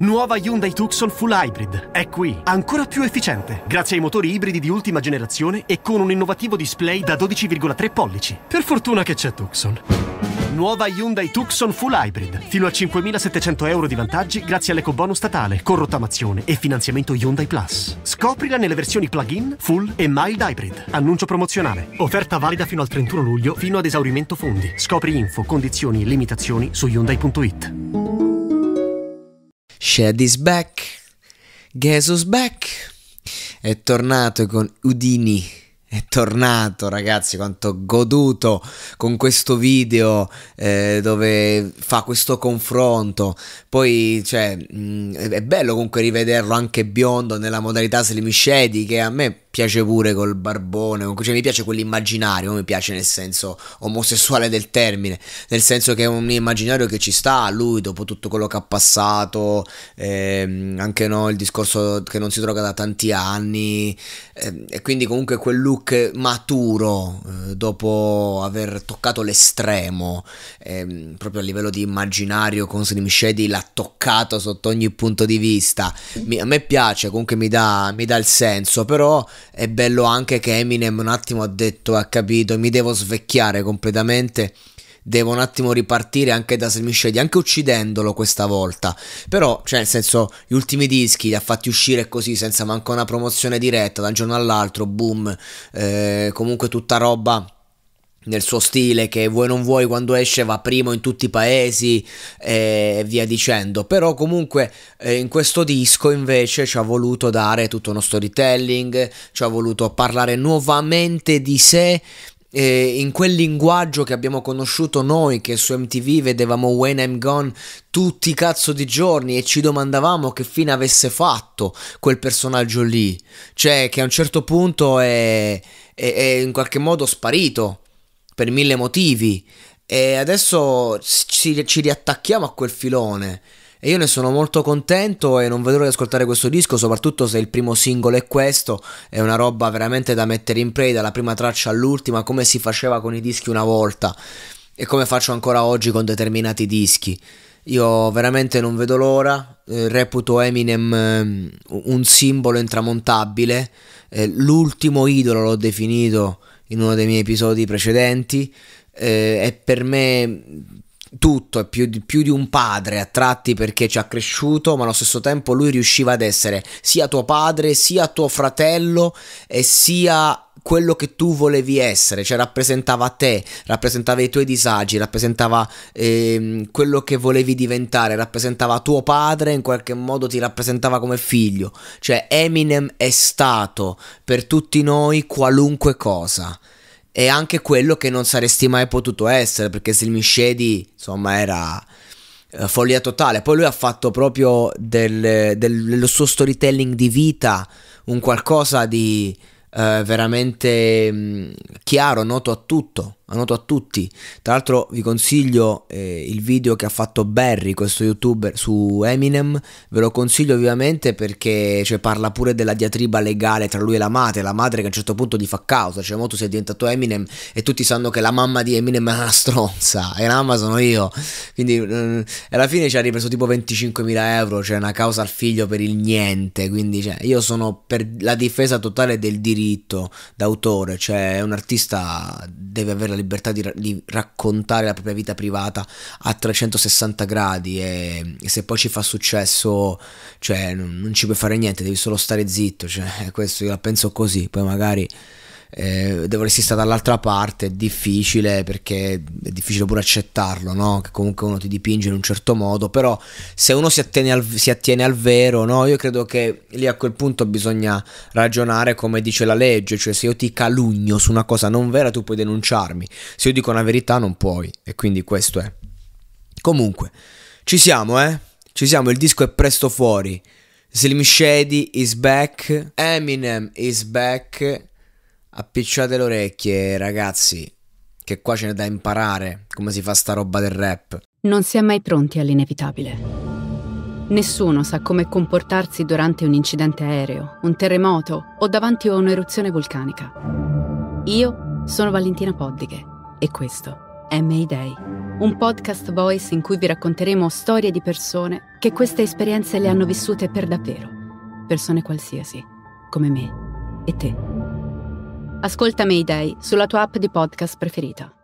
Nuova Hyundai Tucson Full Hybrid è qui, ancora più efficiente, grazie ai motori ibridi di ultima generazione e con un innovativo display da 12,3 pollici. Per fortuna che c'è Tucson. Nuova Hyundai Tucson Full Hybrid, fino a 5.700 euro di vantaggi grazie all'ecobonus statale, con rottamazione e finanziamento Hyundai Plus. Scoprila nelle versioni plug-in, full e mild hybrid. Annuncio promozionale. Offerta valida fino al 31 luglio, fino ad esaurimento fondi. Scopri info, condizioni e limitazioni su Hyundai.it. Chad is back, Jesus back, è tornato con Udini, è tornato ragazzi quanto goduto con questo video eh, dove fa questo confronto, poi cioè, mh, mm, è bello comunque rivederlo anche biondo nella modalità Slim Shady che a me piace pure col barbone, cioè mi piace quell'immaginario, mi piace nel senso omosessuale del termine, nel senso che è un immaginario che ci sta lui dopo tutto quello che ha passato, ehm, anche no, il discorso che non si droga da tanti anni ehm, e quindi comunque quel look maturo eh, dopo aver toccato l'estremo, ehm, proprio a livello di immaginario con Slim Shady l'ha toccato sotto ogni punto di vista, mi, a me piace, comunque mi dà, mi dà il senso, però è bello anche che Eminem un attimo ha detto, ha capito, mi devo svecchiare completamente devo un attimo ripartire anche da Slimmy anche uccidendolo questa volta. Però, cioè, nel senso, gli ultimi dischi li ha fatti uscire così, senza manco una promozione diretta, da un giorno all'altro, boom, eh, comunque tutta roba nel suo stile che vuoi non vuoi quando esce va primo in tutti i paesi e via dicendo però comunque eh, in questo disco invece ci ha voluto dare tutto uno storytelling ci ha voluto parlare nuovamente di sé eh, in quel linguaggio che abbiamo conosciuto noi che su MTV vedevamo When I'm Gone tutti i cazzo di giorni e ci domandavamo che fine avesse fatto quel personaggio lì cioè che a un certo punto è, è, è in qualche modo sparito per mille motivi e adesso ci, ci riattacchiamo a quel filone. E io ne sono molto contento e non vedo l'ora di ascoltare questo disco, soprattutto se il primo singolo è questo, è una roba veramente da mettere in play dalla prima traccia all'ultima, come si faceva con i dischi una volta e come faccio ancora oggi con determinati dischi. Io veramente non vedo l'ora, eh, reputo Eminem eh, un simbolo intramontabile, eh, l'ultimo idolo l'ho definito in uno dei miei episodi precedenti. Eh, è per me tutto, e più di, più di, un padre a tratti perché ci ha cresciuto, ma allo stesso tempo lui riusciva ad essere sia tuo padre, sia tuo fratello e sia quello che tu volevi essere, cioè rappresentava te, rappresentava i tuoi disagi, rappresentava ehm, quello che volevi diventare, rappresentava tuo padre, in qualche modo ti rappresentava come figlio, cioè Eminem è stato per tutti noi qualunque cosa è anche quello che non saresti mai potuto essere, perché Slim Shady, insomma, era eh, follia totale. Poi lui ha fatto proprio del, del, del suo storytelling di vita un qualcosa di eh, veramente mh, mm, chiaro, noto a tutto ma noto a tutti. Tra l'altro vi consiglio eh, il video che ha fatto Barry, questo youtuber, su Eminem, ve lo consiglio vivamente perché cioè, parla pure della diatriba legale tra lui e la madre, la madre che a un certo punto gli fa causa, cioè molto si è diventato Eminem e tutti sanno che la mamma di Eminem è una stronza e la mamma sono io, quindi eh, alla fine ci ha ripreso tipo 25.000 euro, cioè una causa al figlio per il niente, quindi cioè, io sono per la difesa totale del diritto d'autore, cioè è un artista deve avere la libertà di, di, raccontare la propria vita privata a 360 gradi e, e, se poi ci fa successo, cioè non, ci puoi fare niente, devi solo stare zitto, cioè questo io la penso così, poi magari eh, dovresti stare dall'altra parte è difficile perché è difficile pure accettarlo, no? che comunque uno ti dipinge in un certo modo, però se uno si attiene al, si attiene al vero, no? io credo che lì a quel punto bisogna ragionare come dice la legge, cioè se io ti calugno su una cosa non vera tu puoi denunciarmi, se io dico una verità non puoi e quindi questo è. Comunque, ci siamo, eh? Ci siamo, il disco è presto fuori. Slim Shady is back, Eminem is back. Appicciate le orecchie, ragazzi, che qua ce n'è da imparare come si fa sta roba del rap. Non si è mai pronti all'inevitabile. Nessuno sa come comportarsi durante un incidente aereo, un terremoto o davanti a un'eruzione vulcanica. Io sono Valentina Poddighe e questo è Mayday, un podcast voice in cui vi racconteremo storie di persone che queste esperienze le hanno vissute per davvero. Persone qualsiasi, come me e te. Ascolta Mayday sulla tua app di podcast preferita.